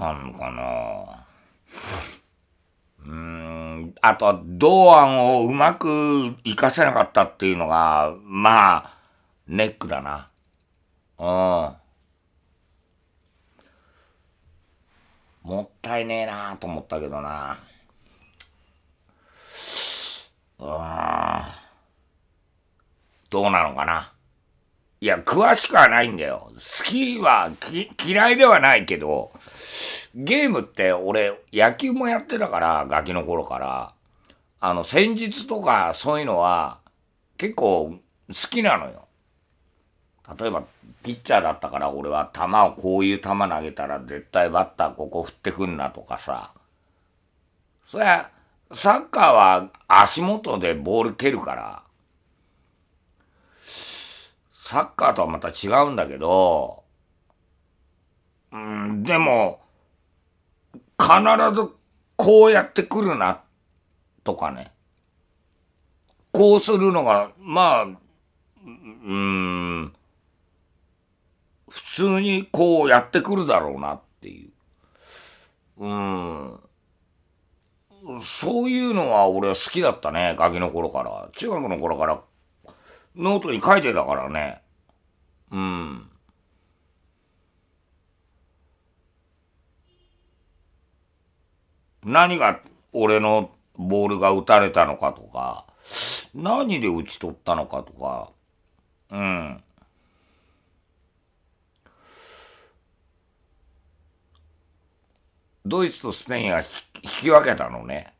なのかなうん、あとは、同案をうまく活かせなかったっていうのが、まあ、ネックだな。うん。もったいねえなあと思ったけどな。うん。どうなのかな。いや、詳しくはないんだよ。好きはき嫌いではないけど、ゲームって俺、野球もやってたから、ガキの頃から、あの、戦術とかそういうのは、結構好きなのよ。例えば、ピッチャーだったから俺は球をこういう球投げたら絶対バッターここ振ってくんなとかさ。そりゃ、サッカーは足元でボール蹴るから、サッカーとはまた違うんだけど、うん、でも、必ずこうやってくるな、とかね。こうするのが、まあ、うん、普通にこうやってくるだろうなっていう。うん。そういうのは俺は好きだったね、ガキの頃から。中学の頃からノートに書いてたからね。うん。何が俺のボールが打たれたのかとか、何で打ち取ったのかとか、うん。ドイツとスペインは引き分けたのね。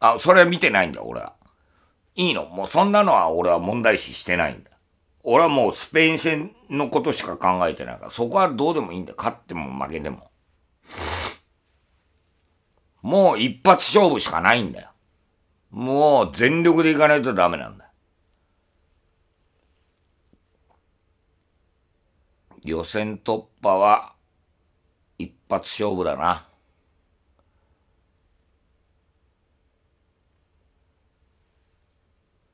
あ、それは見てないんだ、俺は。いいの。もうそんなのは俺は問題視してないんだ。俺はもうスペイン戦のことしか考えてないから、そこはどうでもいいんだ。勝っても負けても。もう一発勝負しかないんだよ。もう全力でいかないとダメなんだ。予選突破は一発勝負だな。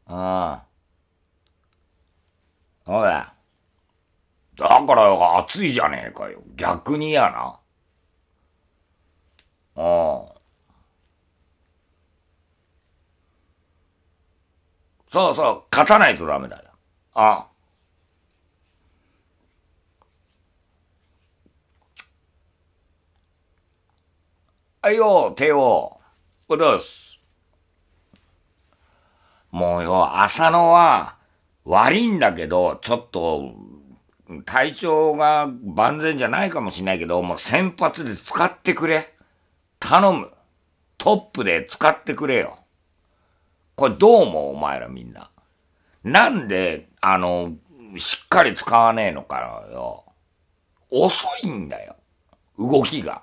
ああ。おい。だ。だからよ、暑いじゃねえかよ。逆にやな。ああ。そうそう、勝たないとダメだよ。ああ。はいよ、帝王。おどす。もうよ、浅野は悪いんだけど、ちょっと、体調が万全じゃないかもしれないけど、もう先発で使ってくれ。頼む。トップで使ってくれよ。これどう思うお前らみんな。なんで、あの、しっかり使わねえのかよ。遅いんだよ。動きが。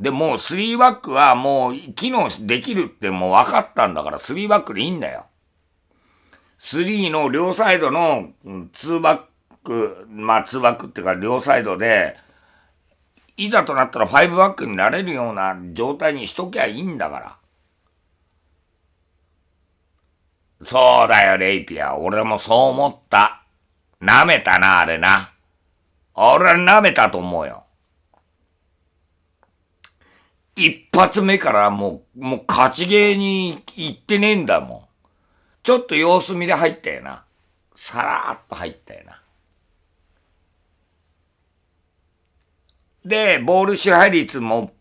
で、もう3バックはもう機能できるってもう分かったんだから3バックでいいんだよ。3の両サイドの2バック、まあ2バックっていうか両サイドでいざとなったら5バックになれるような状態にしときゃいいんだから。そうだよ、レイピア。俺もそう思った。舐めたな、あれな。俺は舐めたと思うよ。一発目からもう、もう勝ちゲーに行ってねえんだもん。ちょっと様子見で入ったよな。さらーっと入ったよな。で、ボール支配率も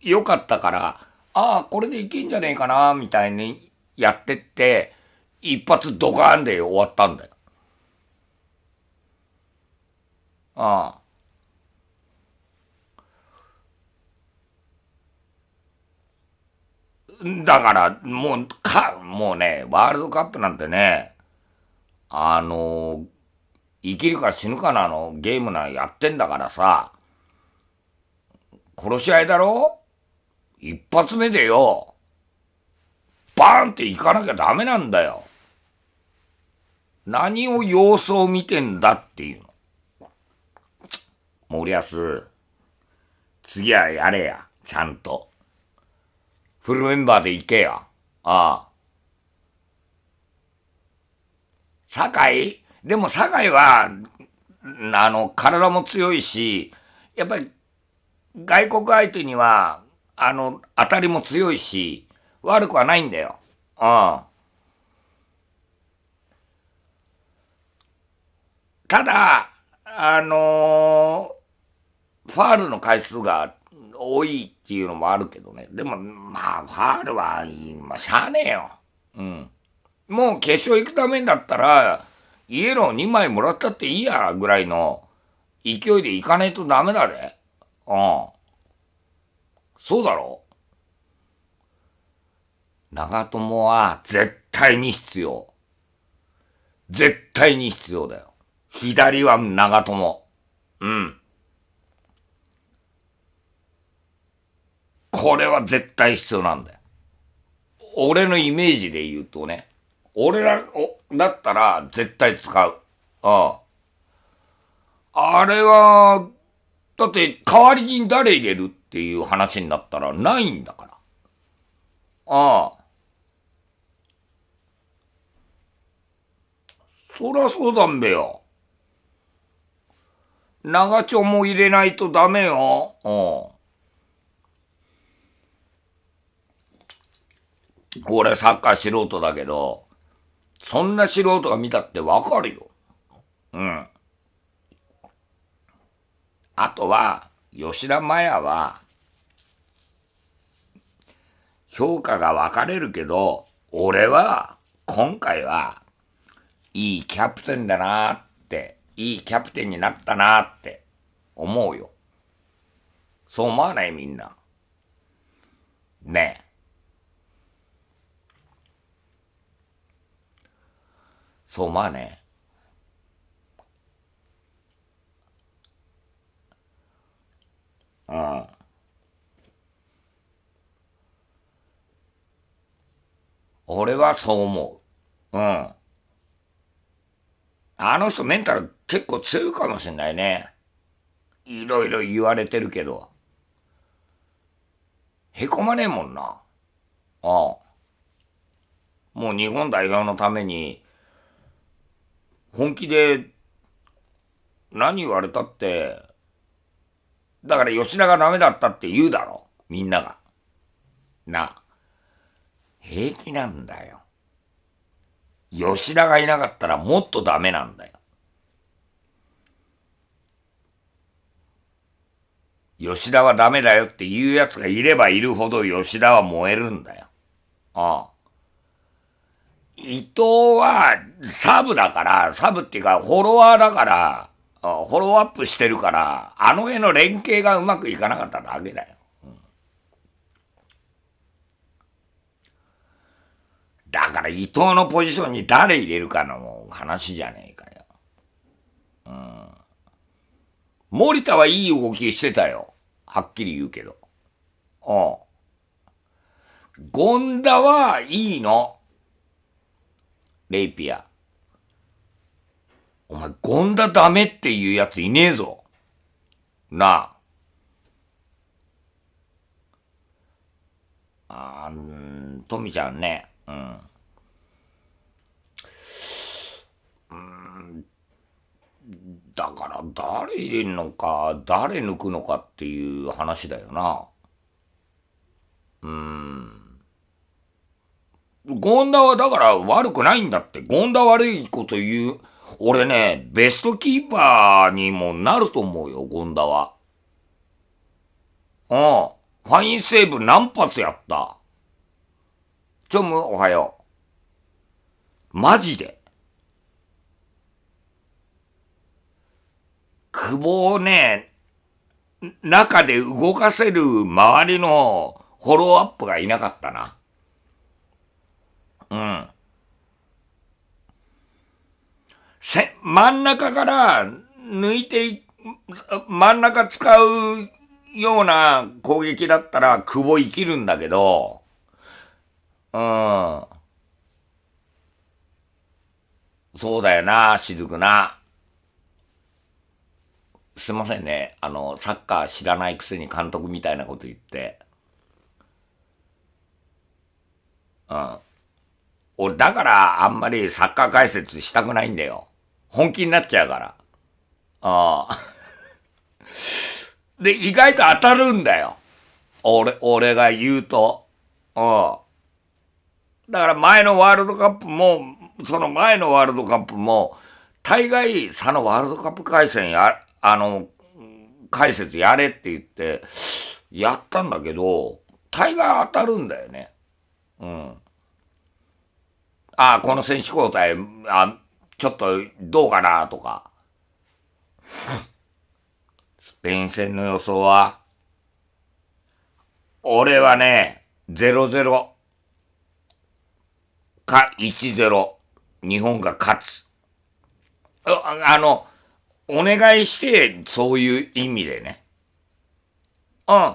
良かったから、ああ、これでいけんじゃねえかな、みたいにやってって、一発ドカーンで終わったんだよ。ああ。だから、もう、か、もうね、ワールドカップなんてね、あの生きるか死ぬかなのゲームなんやってんだからさ、殺し合いだろ一発目でよ、バーンって行かなきゃダメなんだよ。何を様子を見てんだっていうの。森安、次はやれや、ちゃんと。フルメンバーで行けや。ああ。酒井でも酒井は、あの、体も強いし、やっぱり外国相手には、あの、当たりも強いし、悪くはないんだよ。ああ。ただ、あのー、ファールの回数が多いっていうのもあるけどね。でも、まあ、ファールは、まあ、しゃあねえよ。うん。もう決勝行くためだったら、イエロー2枚もらったっていいや、ぐらいの勢いで行かないとダメだね。うん。そうだろ長友は絶対に必要。絶対に必要だよ。左は長友。うん。これは絶対必要なんだよ。俺のイメージで言うとね、俺ら、お、だったら絶対使う。うん。あれは、だって代わりに誰入れるっていう話になったらないんだから。ああ。そりゃそうだんべよ。長丁も入れないとダメよ。うん。俺サッカー素人だけど、そんな素人が見たってわかるよ。あとは、吉田麻也は、評価が分かれるけど、俺は、今回は、いいキャプテンだなって、いいキャプテンになったなって思うよ。そう思わないみんな。ねえ。そう思わねえ。ああ。俺はそう思う。うん。あの人メンタル結構強いかもしんないね。いろいろ言われてるけど。へこまねえもんな。ああ。もう日本代表のために、本気で何言われたって、だから吉田がダメだったって言うだろ。みんなが。な。平気なんだよ。吉田がいなかったらもっとダメなんだよ。吉田はダメだよって言う奴がいればいるほど吉田は燃えるんだよ。ああ。伊藤はサブだから、サブっていうかフォロワーだから、フォローアップしてるから、あの絵の連携がうまくいかなかっただけだよ。だから伊藤のポジションに誰入れるかの話じゃねえかよ。うん。森田はいい動きしてたよ。はっきり言うけど。うん。権田はいいの。レイピア。お前、ゴンダダメっていうやついねえぞ。なあ。あーん、ちゃんね。うん。うん。だから誰入れんのか、誰抜くのかっていう話だよな。うん。ゴンダはだから悪くないんだって。ゴンダ悪いこと言う。俺ね、ベストキーパーにもなると思うよ、ゴンダは。うん。ファインセーブ何発やった。ちょむ、おはよう。マジで。久保をね、中で動かせる周りのフォローアップがいなかったな。うん。せ、真ん中から抜いてい、真ん中使うような攻撃だったら、久保生きるんだけど、うん。そうだよな、しずくな。すいませんね。あの、サッカー知らないくせに監督みたいなこと言って。うん。俺、だからあんまりサッカー解説したくないんだよ。本気になっちゃうから。ああ。で、意外と当たるんだよ。俺、俺が言うと。うん。だから前のワールドカップも、その前のワールドカップも、大概、そのワールドカップ回戦や、あの、解説やれって言って、やったんだけど、大概当たるんだよね。うん。ああ、この選手交代、あちょっとどうかなとか。スペイン戦の予想は、俺はね、0-0か1-0、日本が勝つ。ああの、お願いして、そういう意味でね。うん。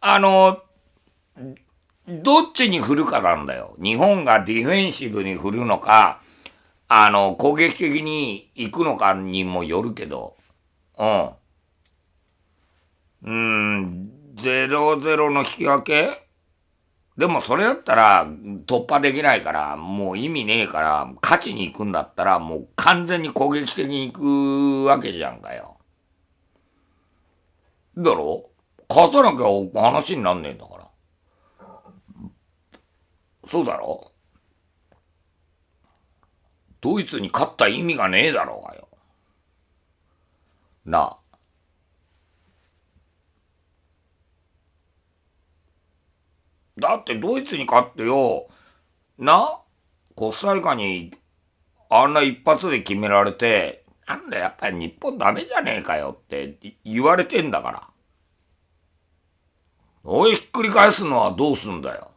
あの、どっちに振るかなんだよ。日本がディフェンシブに振るのか、あの、攻撃的に行くのかにもよるけど、うん。うん、0ロの引き分けでもそれだったら突破できないから、もう意味ねえから、勝ちに行くんだったらもう完全に攻撃的に行くわけじゃんかよ。だろ勝たなきゃ話になんねえんだから。そうだろドイツに勝った意味がねえだろうがよ。なあ。だってドイツに勝ってよ、な、コスタリカにあんな一発で決められて、なんだやっぱり日本ダメじゃねえかよって言われてんだから。おいひっくり返すのはどうすんだよ。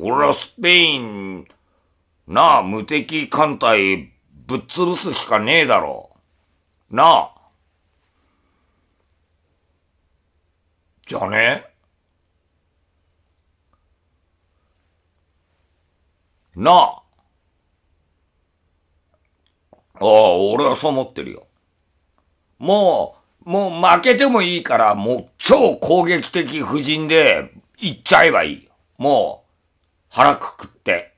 俺はスペインなあ、無敵艦隊ぶっ潰すしかねえだろう。なあ。じゃねなあ。ああ、俺はそう思ってるよ。もう、もう負けてもいいから、もう超攻撃的布陣で、行っちゃえばいい。もう、腹くくって。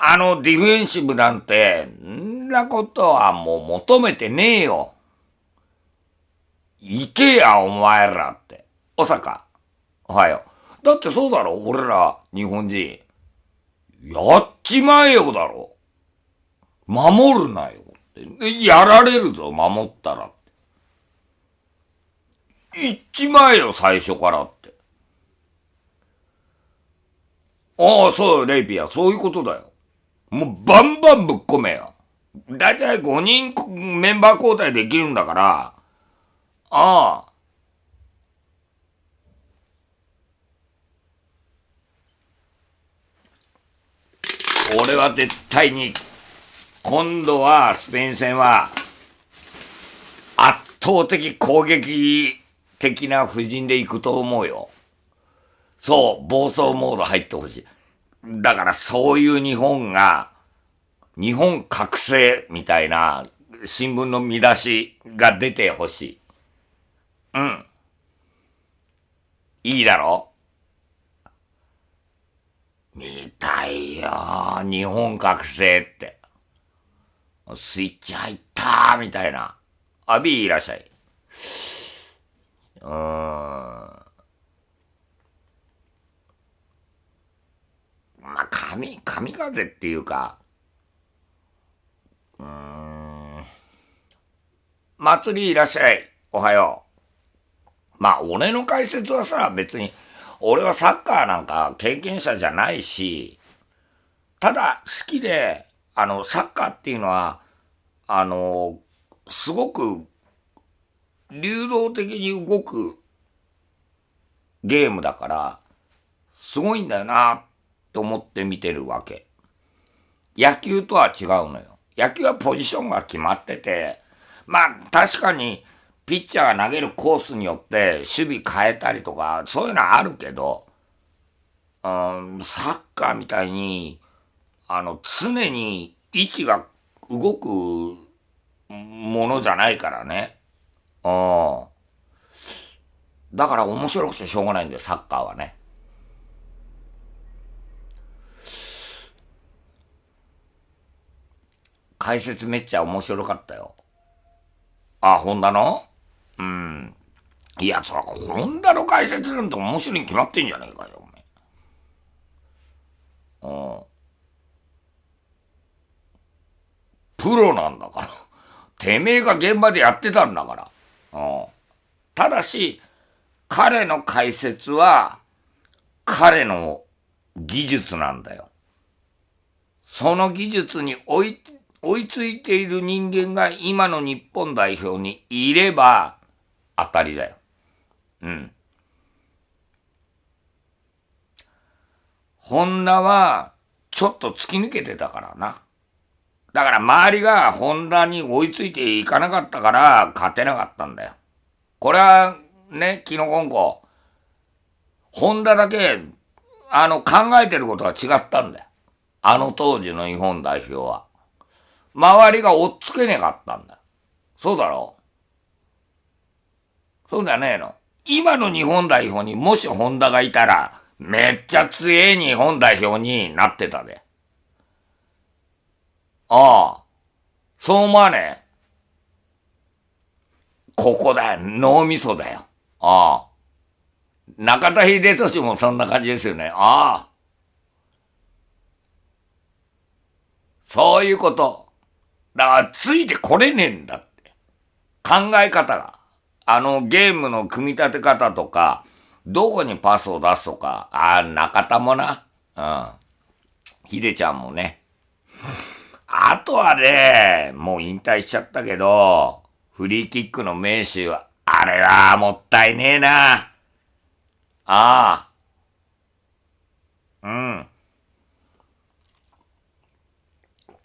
あのディフェンシブなんて、んなことはもう求めてねえよ。行けや、お前らって。おさか。おはよう。だってそうだろ俺ら、日本人。やっちまえよだろ守るなよって。やられるぞ、守ったら。行っちまえよ、最初からって。ああ、そうよ、レイピア。そういうことだよ。もうバンバンぶっ込めよ。だいたい5人メンバー交代できるんだから、ああ。俺は絶対に、今度はスペイン戦は、圧倒的攻撃的な布陣で行くと思うよ。そう、暴走モード入ってほしい。だからそういう日本が、日本覚醒みたいな新聞の見出しが出てほしい。うん。いいだろ見たいよ。日本覚醒って。スイッチ入ったみたいな。アビーいらっしゃい。うーん。神、神風っていうか、うーん、祭りいらっしゃい、おはよう。まあ、俺の解説はさ、別に、俺はサッカーなんか経験者じゃないし、ただ好きで、あの、サッカーっていうのは、あの、すごく流動的に動くゲームだから、すごいんだよなっと思って見てるわけ。野球とは違うのよ。野球はポジションが決まってて、まあ確かにピッチャーが投げるコースによって守備変えたりとか、そういうのはあるけど、うん、サッカーみたいに、あの、常に位置が動くものじゃないからね。うん。だから面白くてしょうがないんだよ、サッカーはね。解説めっちゃ面白かったよ。あ、ホンダのうん。いや、そら、ホンダの解説なんて面白いに決まってんじゃねえかよ、お前。うん。プロなんだから。てめえが現場でやってたんだから。うん。ただし、彼の解説は、彼の技術なんだよ。その技術において、追いついている人間が今の日本代表にいれば当たりだよ。うん。ホンダはちょっと突き抜けてたからな。だから周りがホンダに追いついていかなかったから勝てなかったんだよ。これはね、キノコンコ。ホンダだけ、あの、考えてることが違ったんだよ。あの当時の日本代表は。周りが追っつけなかったんだ。そうだろそうじゃねえの。今の日本代表にもしホンダがいたら、めっちゃ強え日本代表になってたで。ああ。そう思わねえ。ここだよ。脳みそだよ。ああ。中田秀俊もそんな感じですよね。ああ。そういうこと。だから、ついてこれねえんだって。考え方が。あの、ゲームの組み立て方とか、どこにパスを出すとか、ああ、中田もな。うん。ひでちゃんもね。あとはね、もう引退しちゃったけど、フリーキックの名手は、あれはもったいねえな。ああ。うん。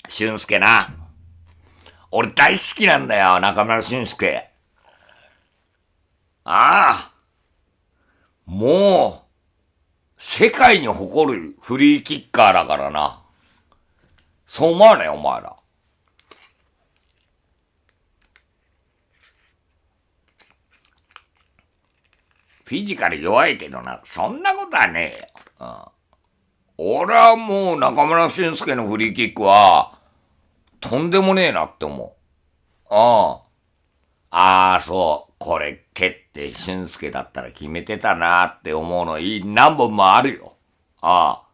俊介な。俺大好きなんだよ、中村俊介。ああ。もう、世界に誇るフリーキッカーだからな。そう思わねお前ら。フィジカル弱いけどな、そんなことはねえよ。うん、俺はもう中村俊介のフリーキックは、とんでもねえなって思う。ああ。ああ、そう。これ、蹴って、俊介だったら決めてたなって思うのいい。何本もあるよ。あ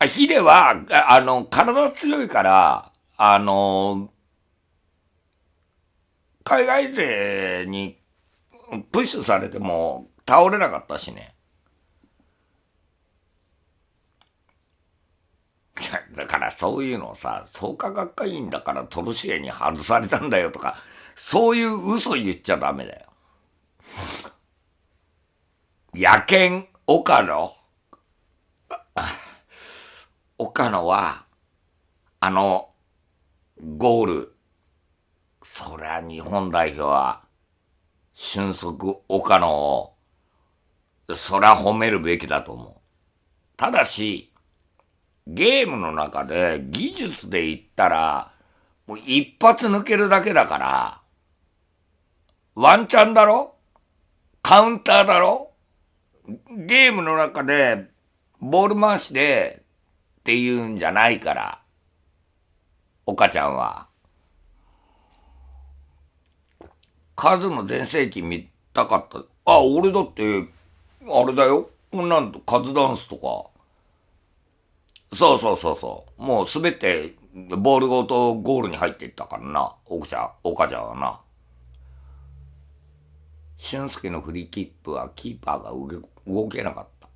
あ。ヒデは、あの、体強いから、あの、海外勢にプッシュされても倒れなかったしね。だからそういうのをさ、創価学会員だからトロシエに外されたんだよとか、そういう嘘言っちゃダメだよ。野犬、岡野岡野は、あの、ゴール。そりゃ日本代表は、俊足岡野を、そりゃ褒めるべきだと思う。ただし、ゲームの中で技術で言ったら、もう一発抜けるだけだから、ワンチャンだろカウンターだろゲームの中で、ボール回しで、っていうんじゃないから、岡ちゃんは。カズの全盛期見たかった。あ、俺だって、あれだよ。こんなんとカズダンスとか。そうそうそうそう。もうすべて、ボールごとゴールに入っていったからな、奥者、岡者はな。俊介のフリーキップはキーパーが動けなかった。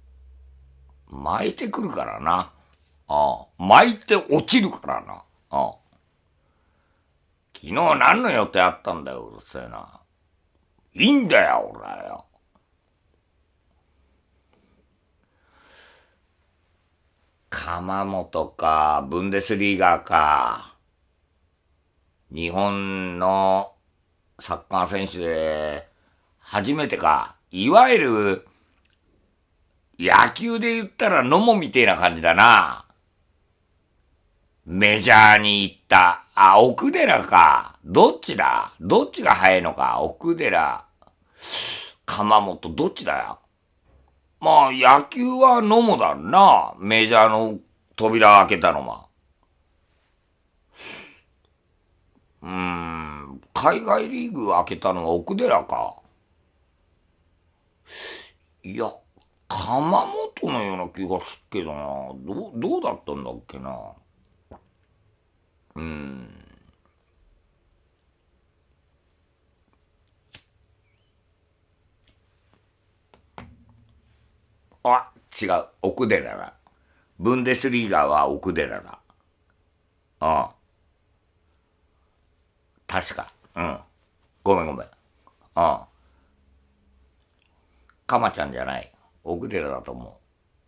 巻いてくるからな。ああ。巻いて落ちるからな。ああ。昨日何の予定あったんだよ、うるせえな。いいんだよ、俺はよ。鎌本か、ブンデスリーガーか、日本のサッカー選手で、初めてか、いわゆる、野球で言ったら野茂みてえな感じだな。メジャーに行った。あ、奥寺か。どっちだどっちが早いのか。奥寺、鎌本、どっちだよ。まあ、野球は飲むだな。メジャーの扉開けたのは。うーん、海外リーグ開けたのは奥寺か。いや、鎌本のような気がすっけどな。どう、どうだったんだっけな。うん。あ、違う、奥寺だ。ブンデスリーガは奥寺だ。ああ。確か。うん。ごめんごめん。ああ。かまちゃんじゃない。奥寺だと思う。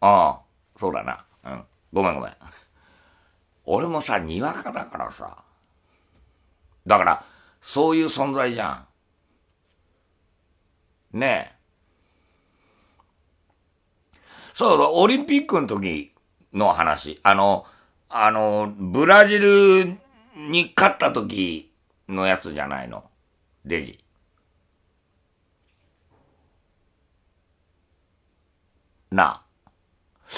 ああ、そうだな。うん。ごめんごめん。俺もさ、にわかだからさ。だから、そういう存在じゃん。ねえ。そうだ、オリンピックの時の話。あの、あの、ブラジルに勝った時のやつじゃないの。デジ。なあ。違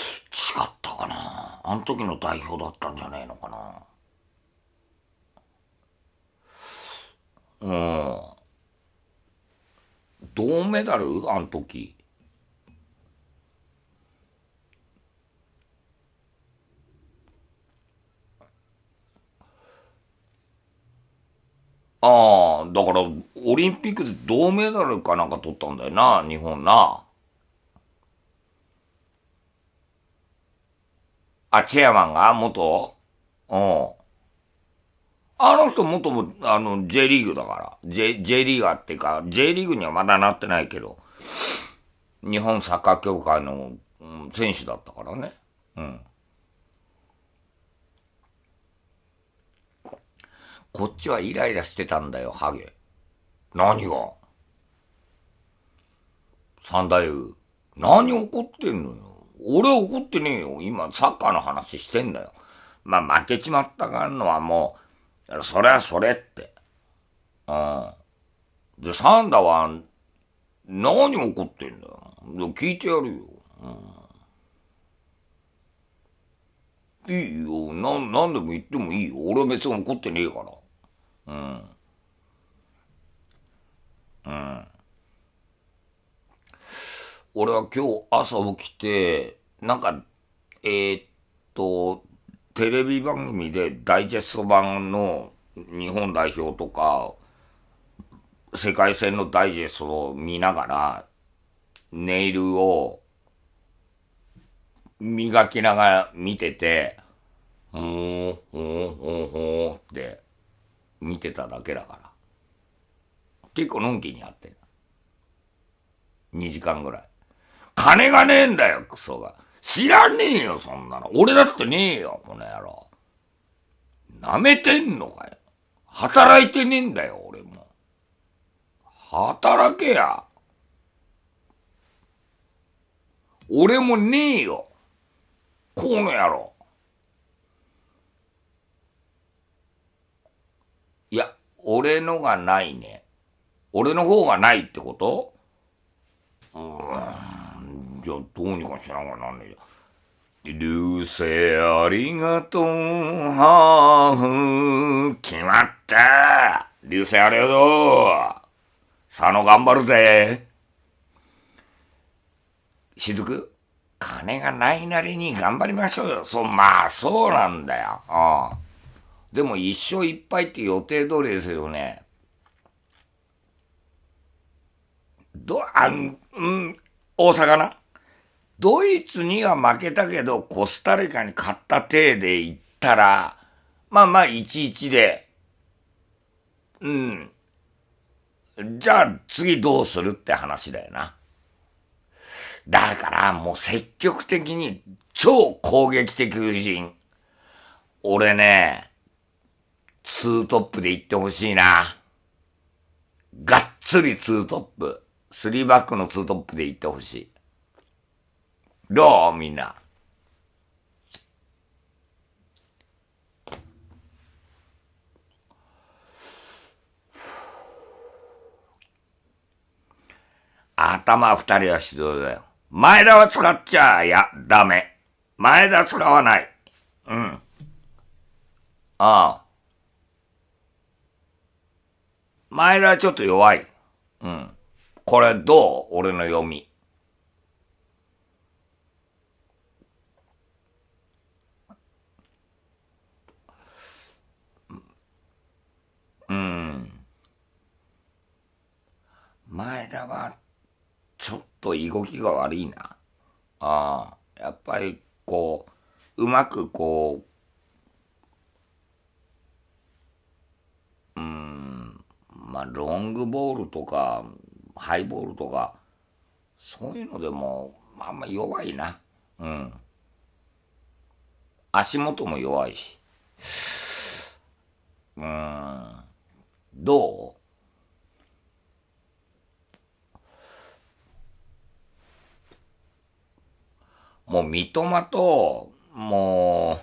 ったかなあの時の代表だったんじゃねえのかなうん。銅メダルあの時。オリンピックで銅メダルかなんか取ったんだよな、日本な。あ、チェアマンが元うん。あの人元も、あの、J リーグだから。J、J リーガーっていうか、J リーグにはまだなってないけど、日本サッカー協会の、うん、選手だったからね。うん。こっちはイライラしてたんだよ、ハゲ。何が三太夫、何怒ってんのよ。俺怒ってねえよ。今、サッカーの話してんだよ。まあ、負けちまったかんのはもう、それはそれって。うん。で、サンダは、何怒ってんだよ。聞いてやるよ。うん。いいよ。な、何でも言ってもいいよ。俺別に怒ってねえから。うん。うん俺は今日朝起きてなんかえー、っとテレビ番組でダイジェスト版の日本代表とか世界戦のダイジェストを見ながらネイルを磨きながら見てて、ほー、ほー、ほー、ほーって見てただけだから。結構のんきにやって二2時間ぐらい。金がねえんだよ、クソが。知らねえよ、そんなの。俺だってねえよ、この野郎。舐めてんのかよ。働いてねえんだよ、俺も。働けや。俺もねえよ。この野郎。いや、俺のがないね。俺の方がないってことうーん、じゃあどうにかしなきゃなんねえじゃ。流星ありがとう、はー決まった流星ありがとう佐野頑張るぜしずく金がないなりに頑張りましょうよ。そう、まあ、そうなんだよ。ああ。でも一生いっぱいって予定通りですよね。ど、あん、うん、大阪な。ドイツには負けたけど、コスタリカに勝った体で行ったら、まあまあ1-1で、うん。じゃあ次どうするって話だよな。だからもう積極的に超攻撃的夫人。俺ね、ツートップで行ってほしいな。がっつりツートップ。3バックの2トップで行ってほしい。どうみんな。頭二人は指導だよ。前田は使っちゃ、いや、ダメ。前田使わない。うん。ああ。前田はちょっと弱い。うん。これどう俺の読み。うん。前田は、ちょっと動きが悪いな。ああ、やっぱり、こう、うまくこう、うん、まあ、ロングボールとか、ハイボールとかそういうのでもあんま弱いなうん足元も弱いしうんどうもう三笘とも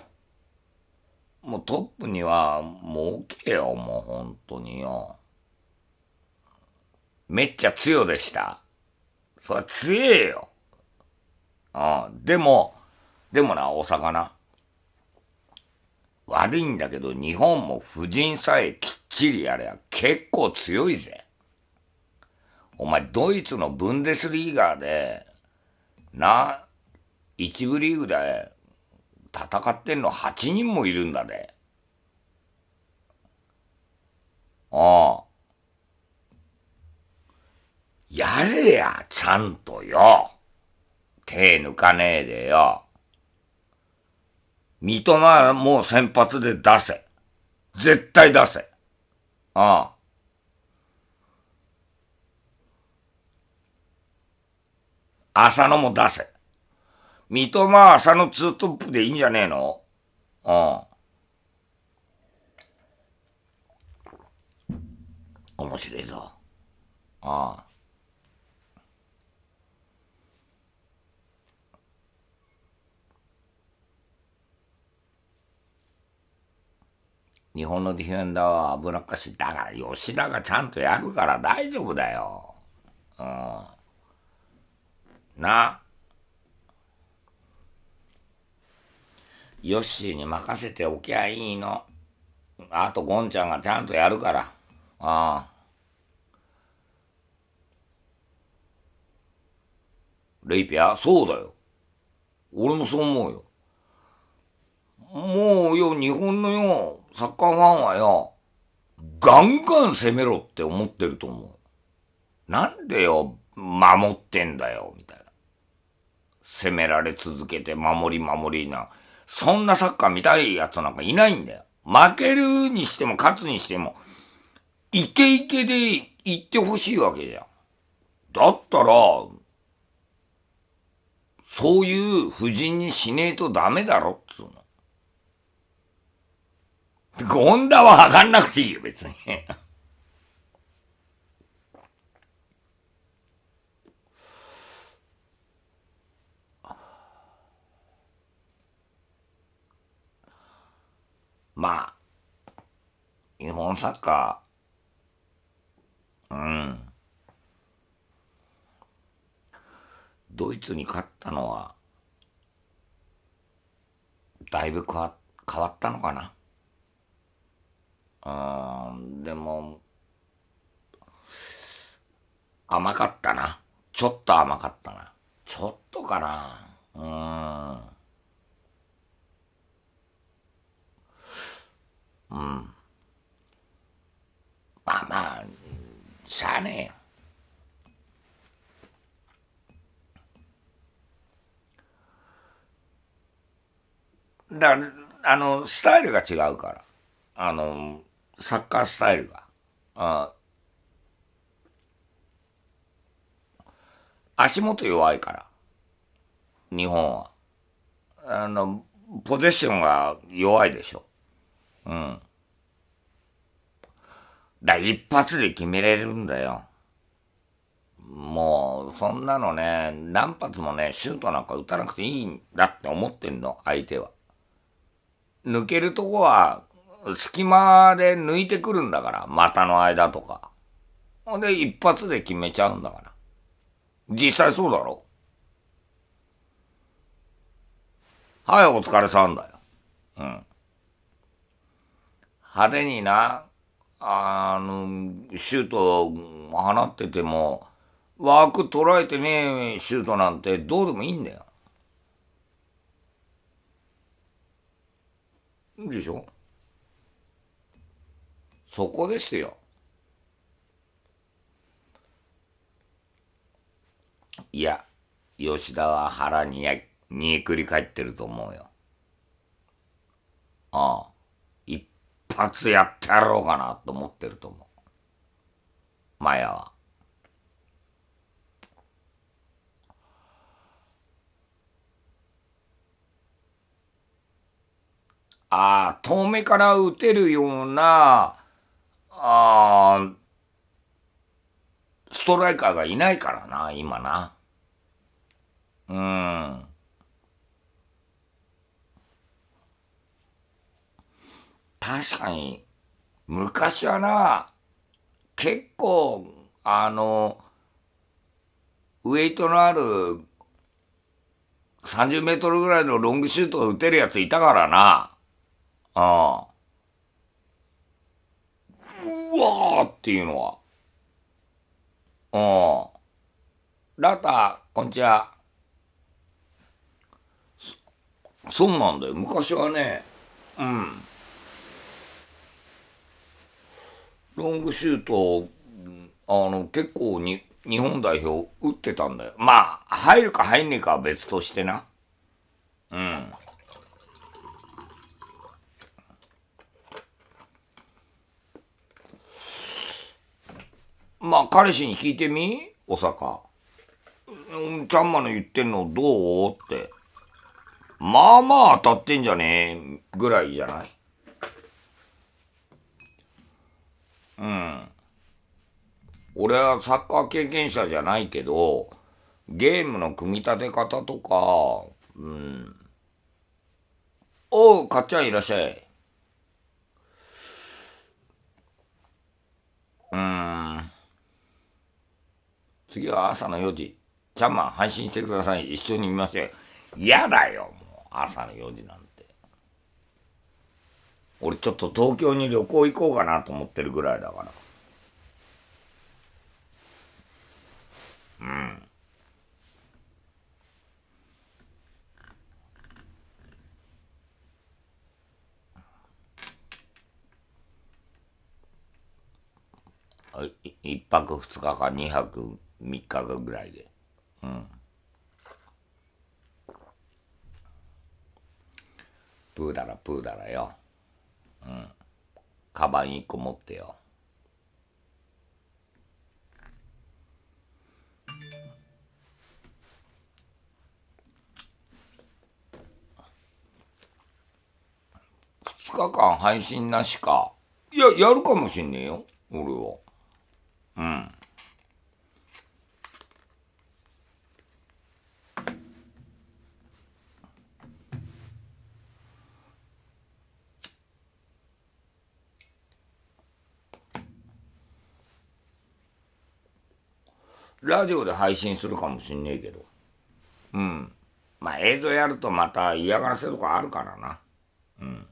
うもうトップにはもう OK よもう本当によ。めっちゃ強でした。そりゃ強えよ。ああ、でも、でもな、お魚。悪いんだけど、日本も婦人さえきっちりやれや、結構強いぜ。お前、ドイツのブンデスリーガーで、な、一部リーグで戦ってんの8人もいるんだで、ああ。やれや、ちゃんとよ。手抜かねえでよ。三笘はもう先発で出せ。絶対出せ。ああ。浅野も出せ。三笘、浅野ツートップでいいんじゃねえのああ。面白いぞ。ああ。日本のディフェンダーは危なっかしい。だから吉田がちゃんとやるから大丈夫だよ。うん。な。ヨッシーに任せておきゃいいの。あとゴンちゃんがちゃんとやるから。ああ。レイピアそうだよ。俺もそう思うよ。もうよ、日本のよ、サッカーファンはよ、ガンガン攻めろって思ってると思う。なんでよ、守ってんだよ、みたいな。攻められ続けて守り守りな。そんなサッカー見たいやつなんかいないんだよ。負けるにしても勝つにしても、イケイケで行ってほしいわけじゃん。だったら、そういう布陣にしねえとダメだろつうの。権田は上がんなくていいよ、別に。まあ、日本サッカー、うん。ドイツに勝ったのは、だいぶ変わったのかな。あでも、甘かったな。ちょっと甘かったな。ちょっとかな。うん。うん。まあまあ、しゃあねえよ。だあの、スタイルが違うから。あの、サッカースタイルが、あ足元弱いから、日本は。あの、ポゼッションが弱いでしょ。うん。だ、一発で決めれるんだよ。もう、そんなのね、何発もね、シュートなんか打たなくていいんだって思ってんの、相手は。抜けるとこは隙間で抜いてくるんだから、股の間とか。ほんで、一発で決めちゃうんだから。実際そうだろはい、お疲れさんだよ。うん。派手にな、あの、シュート放ってても、枠捉えてねえシュートなんてどうでもいいんだよ。でしょそこですよ。いや、吉田は腹にや、煮えくり返ってると思うよ。ああ、一発やってやろうかなと思ってると思う。マヤは。ああ、遠目から撃てるようなあストライカーがいないからな、今な。うん。確かに、昔はな、結構、あの、ウェイトのある30メートルぐらいのロングシュートを打てるやついたからな。ああ。うわーっていうのは。うん。ラタ、こんにちは。そうなんだよ。昔はね、うん。ロングシュート、あの、結構に、日本代表打ってたんだよ。まあ、入るか入んねえかは別としてな。うん。まあ彼氏に聞いてみお坂。ちゃんまの言ってんのどうって。まあまあ当たってんじゃねえぐらいじゃないうん。俺はサッカー経験者じゃないけど、ゲームの組み立て方とか、うん。おう、かっちゃんいらっしゃい。うん。次は朝の4時、ちゃンマン配信してください。一緒に見ましょう。嫌だよ、もう。朝の4時なんて。俺ちょっと東京に旅行行こうかなと思ってるぐらいだから。うん。1泊2日か2泊3日後ぐらいで。うん。プーダラプーダラよ。うん。カバン1個持ってよ。2日間配信なしか。いや、やるかもしんねえよ。俺は。うん。ラジオで配信するかもしんねえけど。うん。まあ映像やるとまた嫌がらせとかあるからな。うん。